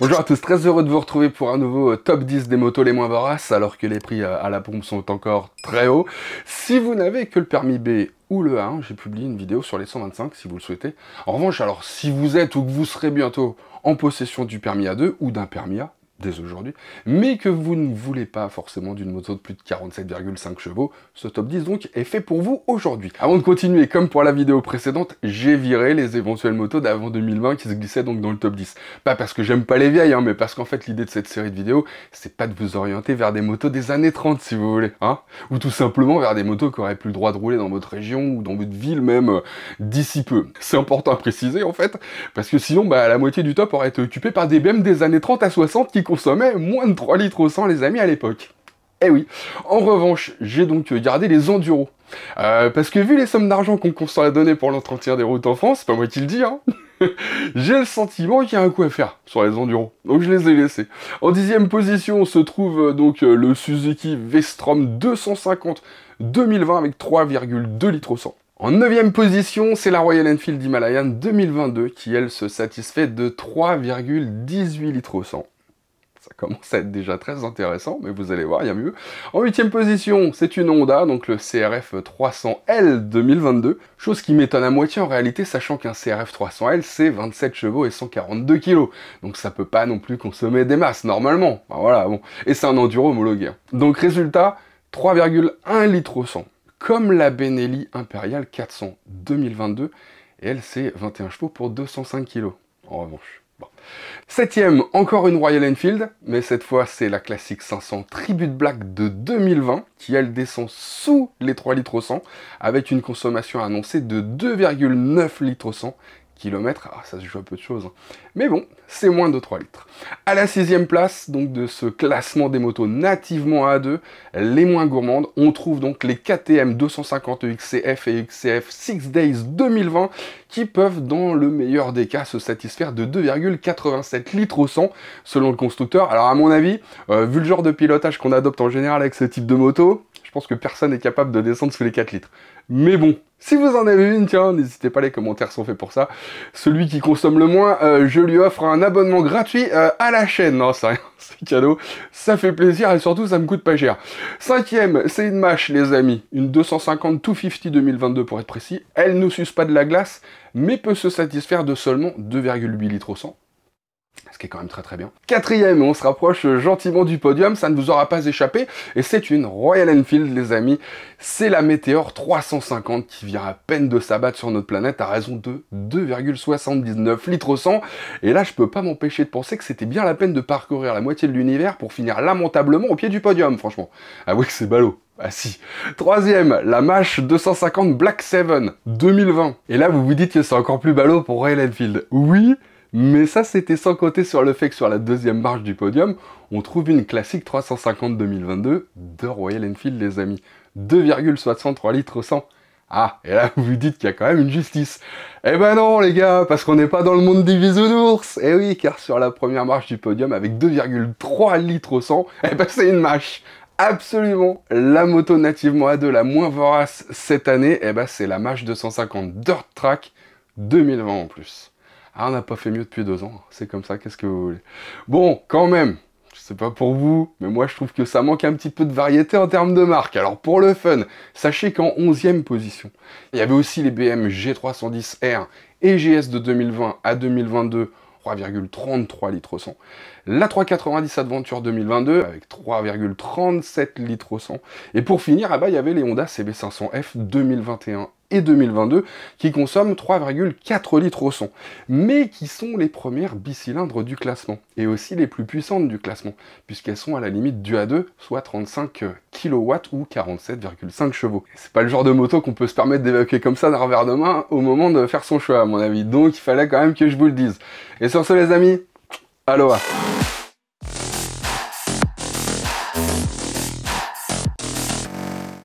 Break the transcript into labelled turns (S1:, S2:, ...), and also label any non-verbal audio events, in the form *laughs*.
S1: Bonjour à tous, très heureux de vous retrouver pour un nouveau euh, top 10 des motos les moins voraces, alors que les prix euh, à la pompe sont encore très hauts. Si vous n'avez que le permis B ou le a j'ai publié une vidéo sur les 125 si vous le souhaitez. En revanche, alors si vous êtes ou que vous serez bientôt en possession du permis A2 ou d'un permis A, dès aujourd'hui, mais que vous ne voulez pas forcément d'une moto de plus de 47,5 chevaux, ce top 10 donc est fait pour vous aujourd'hui. Avant de continuer, comme pour la vidéo précédente, j'ai viré les éventuelles motos d'avant 2020 qui se glissaient donc dans le top 10. Pas parce que j'aime pas les vieilles, hein, mais parce qu'en fait l'idée de cette série de vidéos, c'est pas de vous orienter vers des motos des années 30 si vous voulez, hein, ou tout simplement vers des motos qui auraient plus le droit de rouler dans votre région ou dans votre ville même euh, d'ici peu. C'est important à préciser en fait, parce que sinon bah, la moitié du top aurait été occupée par des BM des années 30 à 60 qui consommait moins de 3 litres au 100 les amis à l'époque. Eh oui. En revanche, j'ai donc euh, gardé les enduros. Euh, parce que vu les sommes d'argent qu'on consent à donner pour l'entretien des routes en France, pas moi qui le dis, hein, *laughs* j'ai le sentiment qu'il y a un coup à faire sur les enduros. Donc je les ai laissés. En dixième position se trouve euh, donc le Suzuki Vestrom 250 2020 avec 3,2 litres au 100. En neuvième position, c'est la Royal Enfield Himalayan 2022 qui, elle, se satisfait de 3,18 litres au 100. Ça commence à être déjà très intéressant, mais vous allez voir, il y a mieux. En huitième position, c'est une Honda, donc le CRF 300L 2022. Chose qui m'étonne à moitié en réalité, sachant qu'un CRF 300L, c'est 27 chevaux et 142 kg. Donc ça peut pas non plus consommer des masses, normalement. voilà, bon. Et c'est un enduro homologué. Hein. Donc résultat, 3,1 litres au 100. Comme la Benelli Imperial 400 2022, et elle, c'est 21 chevaux pour 205 kg, en revanche. 7 Septième, encore une Royal Enfield, mais cette fois c'est la classique 500 Tribute Black de 2020 qui elle descend sous les 3 litres au 100 avec une consommation annoncée de 2,9 litres au 100 ah, ça se joue à peu de choses. Hein. Mais bon, c'est moins de 3 litres. À la sixième place donc de ce classement des motos nativement A2, les moins gourmandes, on trouve donc les KTM 250 XCF et XCF 6 Days 2020 qui peuvent dans le meilleur des cas se satisfaire de 2,87 litres au 100 selon le constructeur. Alors à mon avis, euh, vu le genre de pilotage qu'on adopte en général avec ce type de moto, je pense que personne n'est capable de descendre sous les 4 litres. Mais bon, si vous en avez une, tiens, n'hésitez pas, les commentaires sont faits pour ça. Celui qui consomme le moins, euh, je lui offre un abonnement gratuit euh, à la chaîne. Non, c'est rien, *laughs* c'est cadeau. Ça fait plaisir et surtout, ça me coûte pas cher. Cinquième, c'est une mâche, les amis. Une 250 250 2022 pour être précis. Elle ne suce pas de la glace, mais peut se satisfaire de seulement 2,8 litres au 100 ce qui est quand même très très bien. Quatrième, on se rapproche gentiment du podium, ça ne vous aura pas échappé, et c'est une Royal Enfield les amis, c'est la météore 350 qui vient à peine de s'abattre sur notre planète à raison de 2,79 litres au 100, et là je peux pas m'empêcher de penser que c'était bien la peine de parcourir la moitié de l'univers pour finir lamentablement au pied du podium, franchement. Ah que c'est ballot. Ah si. Troisième, la MASH 250 Black Seven 2020. Et là, vous vous dites que c'est encore plus ballot pour Royal Enfield. Oui, mais ça, c'était sans compter sur le fait que sur la deuxième marche du podium, on trouve une classique 350 2022 de Royal Enfield, les amis. 2,63 litres 100. Ah, et là, vous vous dites qu'il y a quand même une justice. Eh ben non, les gars, parce qu'on n'est pas dans le monde des d'ours. Eh oui, car sur la première marche du podium, avec 2,3 litres 100, eh ben c'est une marche Absolument, la moto nativement A2 la moins vorace cette année, eh ben c'est la marche 250 Dirt Track 2020 en plus. Ah, on n'a pas fait mieux depuis deux ans. C'est comme ça, qu'est-ce que vous voulez Bon, quand même, je sais pas pour vous, mais moi je trouve que ça manque un petit peu de variété en termes de marque. Alors pour le fun, sachez qu'en 11e position, il y avait aussi les BM G310R et GS de 2020 à 2022 3,33 litres au 100. La 390 Adventure 2022 avec 3,37 litres au 100. Et pour finir, ah bah, il y avait les Honda CB500F 2021 et 2022 qui consomme 3,4 litres au son, mais qui sont les premières bicylindres du classement et aussi les plus puissantes du classement puisqu'elles sont à la limite du A2, soit 35 euh, kW ou 47,5 chevaux. C'est pas le genre de moto qu'on peut se permettre d'évacuer comme ça d'un revers de main au moment de faire son choix à mon avis, donc il fallait quand même que je vous le dise. Et sur ce les amis, aloha